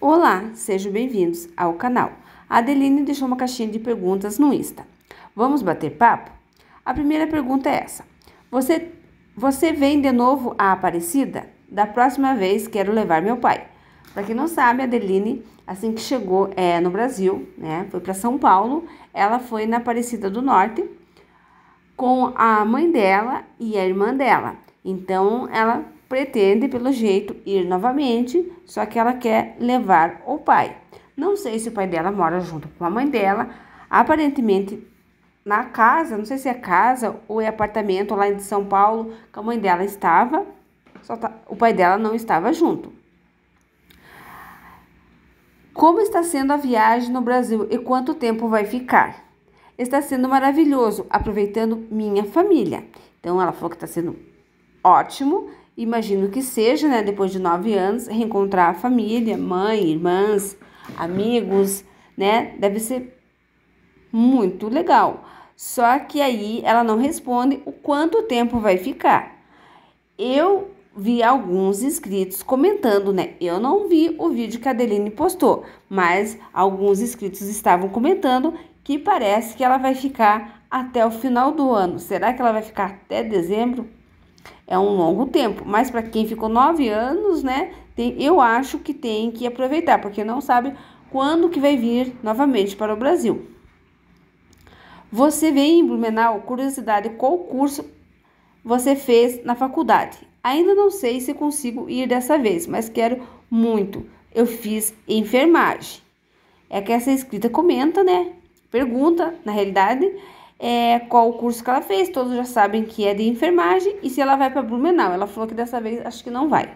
Olá, sejam bem-vindos ao canal. A Adeline deixou uma caixinha de perguntas no Insta. Vamos bater papo? A primeira pergunta é essa. Você, você vem de novo à Aparecida? Da próxima vez quero levar meu pai. Para quem não sabe, a Adeline, assim que chegou é, no Brasil, né, foi para São Paulo, ela foi na Aparecida do Norte com a mãe dela e a irmã dela. Então, ela pretende, pelo jeito, ir novamente, só que ela quer levar o pai. Não sei se o pai dela mora junto com a mãe dela, aparentemente na casa, não sei se é casa ou é apartamento lá em São Paulo que a mãe dela estava, só tá, o pai dela não estava junto. Como está sendo a viagem no Brasil e quanto tempo vai ficar? Está sendo maravilhoso, aproveitando minha família. Então ela falou que está sendo ótimo, imagino que seja, né, depois de nove anos, reencontrar a família, mãe, irmãs, amigos, né, deve ser muito legal. Só que aí ela não responde o quanto tempo vai ficar. Eu vi alguns inscritos comentando, né? Eu não vi o vídeo que a Adeline postou, mas alguns inscritos estavam comentando que parece que ela vai ficar até o final do ano. Será que ela vai ficar até dezembro? É um longo tempo, mas para quem ficou nove anos, né, tem, eu acho que tem que aproveitar, porque não sabe quando que vai vir novamente para o Brasil. Você veio em Blumenau, curiosidade, qual curso você fez na faculdade? Ainda não sei se consigo ir dessa vez, mas quero muito. Eu fiz enfermagem. É que essa escrita comenta, né? Pergunta, na realidade, é, qual o curso que ela fez, todos já sabem que é de enfermagem e se ela vai para Blumenau. Ela falou que dessa vez acho que não vai.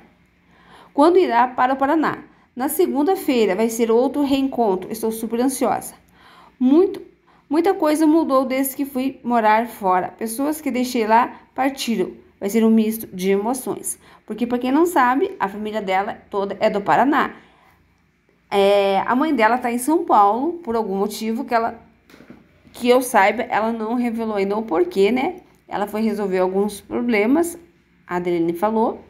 Quando irá para o Paraná? Na segunda-feira vai ser outro reencontro. Estou super ansiosa. Muito, muita coisa mudou desde que fui morar fora. Pessoas que deixei lá partiram. Vai ser um misto de emoções, porque para quem não sabe, a família dela toda é do Paraná. É, a mãe dela está em São Paulo por algum motivo que ela que eu saiba, ela não revelou ainda o porquê, né? Ela foi resolver alguns problemas, a Adeline falou,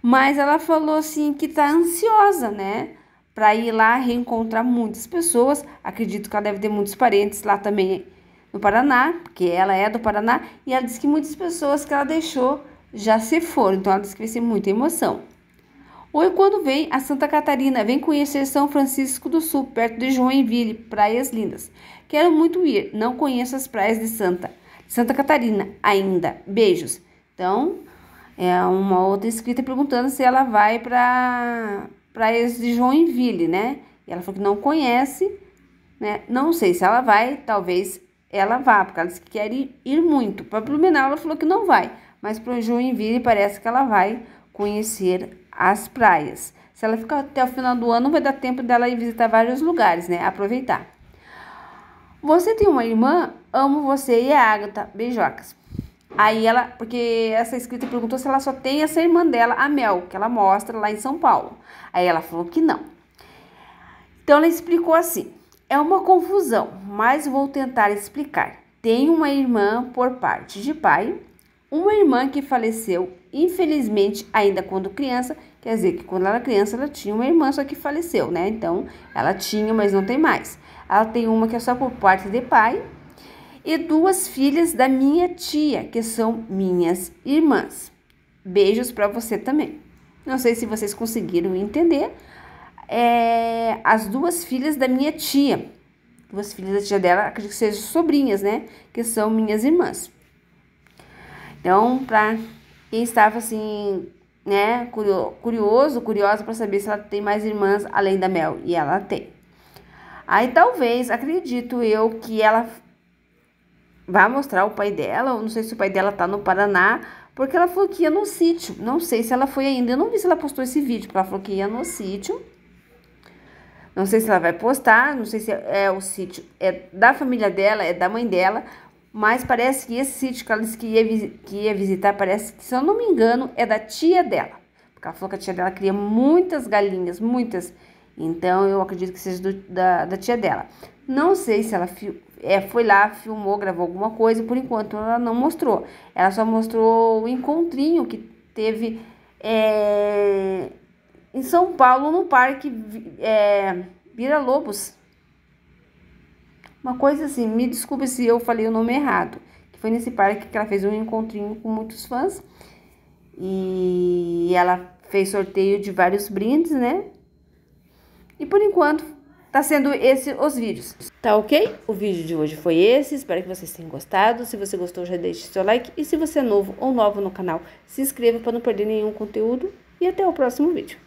mas ela falou assim que tá ansiosa, né? Para ir lá reencontrar muitas pessoas. Acredito que ela deve ter muitos parentes lá também no Paraná, porque ela é do Paraná, e ela disse que muitas pessoas que ela deixou já se foram, então ela disse que vai ser muita emoção. Ou quando vem a Santa Catarina, vem conhecer São Francisco do Sul, perto de Joinville, praias lindas. Quero muito ir, não conheço as praias de Santa, Santa Catarina ainda. Beijos. Então, é uma outra escrita perguntando se ela vai para praias de Joinville, né? E ela falou que não conhece, né? Não sei se ela vai, talvez ela vá, porque ela disse que quer ir, ir muito. Para Blumenau, ela falou que não vai, mas para Joinville parece que ela vai conhecer as praias. Se ela ficar até o final do ano, vai dar tempo dela ir visitar vários lugares, né? Aproveitar. Você tem uma irmã? Amo você e a é Agatha. Beijocas. Aí ela, porque essa escrita perguntou se ela só tem essa irmã dela, a Mel, que ela mostra lá em São Paulo. Aí ela falou que não. Então ela explicou assim: é uma confusão, mas vou tentar explicar. Tenho uma irmã por parte de pai uma irmã que faleceu, infelizmente, ainda quando criança, quer dizer que quando ela era criança ela tinha uma irmã, só que faleceu, né? Então ela tinha, mas não tem mais. Ela tem uma que é só por parte de pai, e duas filhas da minha tia, que são minhas irmãs. Beijos para você também. Não sei se vocês conseguiram entender. É, as duas filhas da minha tia, duas filhas da tia dela, acredito que sejam sobrinhas, né? Que são minhas irmãs. Então, para quem estava assim, né, curioso, curiosa para saber se ela tem mais irmãs além da Mel, e ela tem. Aí talvez, acredito eu, que ela vai mostrar o pai dela, eu não sei se o pai dela tá no Paraná, porque ela falou que ia no sítio. Não sei se ela foi ainda, eu não vi se ela postou esse vídeo, porque ela falou que ia no sítio. Não sei se ela vai postar, não sei se é, é o sítio é da família dela, é da mãe dela, mas parece que esse sítio que ela disse que ia, que ia visitar, parece que, se eu não me engano, é da tia dela. Porque ela falou que a tia dela cria muitas galinhas, muitas. Então eu acredito que seja do, da, da tia dela. Não sei se ela é, foi lá, filmou, gravou alguma coisa, por enquanto ela não mostrou. Ela só mostrou o encontrinho que teve é, em São Paulo, no parque é, Vira Lobos. Uma coisa assim, me desculpe se eu falei o nome errado. Que foi nesse parque que ela fez um encontrinho com muitos fãs. E ela fez sorteio de vários brindes, né? E por enquanto tá sendo esse os vídeos. Tá ok? O vídeo de hoje foi esse, espero que vocês tenham gostado. Se você gostou, já deixe seu like e se você é novo ou novo no canal, se inscreva para não perder nenhum conteúdo e até o próximo vídeo.